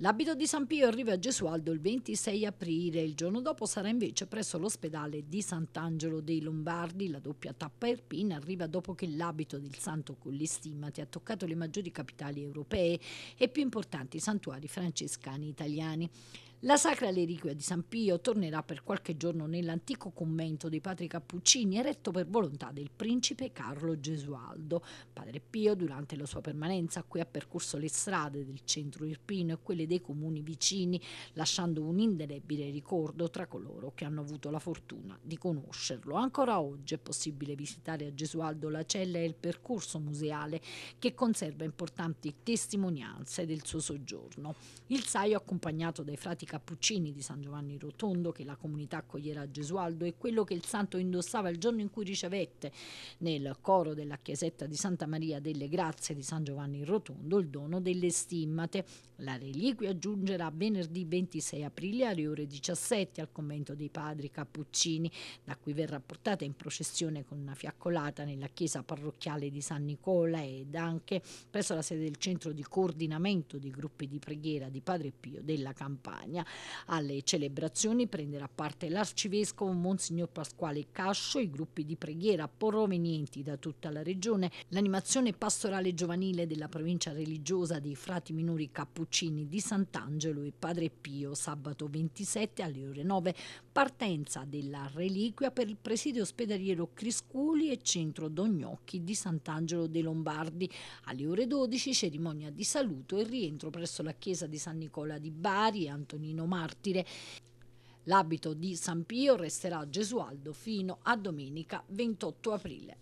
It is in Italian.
L'abito di San Pio arriva a Gesualdo il 26 aprile, il giorno dopo sarà invece presso l'ospedale di Sant'Angelo dei Lombardi, la doppia tappa erpina arriva dopo che l'abito del santo con le stimati ha toccato le maggiori capitali europee e più importanti santuari francescani italiani. La Sacra reliquia di San Pio tornerà per qualche giorno nell'antico convento dei padri Cappuccini eretto per volontà del principe Carlo Gesualdo. Padre Pio, durante la sua permanenza qui, ha percorso le strade del centro irpino e quelle dei comuni vicini, lasciando un indelebile ricordo tra coloro che hanno avuto la fortuna di conoscerlo. Ancora oggi è possibile visitare a Gesualdo la cella e il percorso museale che conserva importanti testimonianze del suo soggiorno. Il saio accompagnato dai frati cappuccini di San Giovanni Rotondo che la comunità accoglierà a Gesualdo è quello che il santo indossava il giorno in cui ricevette nel coro della chiesetta di Santa Maria delle Grazie di San Giovanni Rotondo il dono delle stimmate. La reliquia cui aggiungerà venerdì 26 aprile alle ore 17 al convento dei padri Cappuccini, da cui verrà portata in processione con una fiaccolata nella chiesa parrocchiale di San Nicola ed anche presso la sede del centro di coordinamento dei gruppi di preghiera di Padre Pio della Campania. Alle celebrazioni prenderà parte l'arcivescovo Monsignor Pasquale Cascio, i gruppi di preghiera provenienti da tutta la regione, l'animazione pastorale giovanile della provincia religiosa dei frati minori Cappuccini di Sant'Angelo e Padre Pio sabato 27 alle ore 9, partenza della reliquia per il presidio ospedaliero Crisculi e centro Dognocchi di Sant'Angelo dei Lombardi. Alle ore 12 cerimonia di saluto e rientro presso la chiesa di San Nicola di Bari e Antonino Martire. L'abito di San Pio resterà a Gesualdo fino a domenica 28 aprile.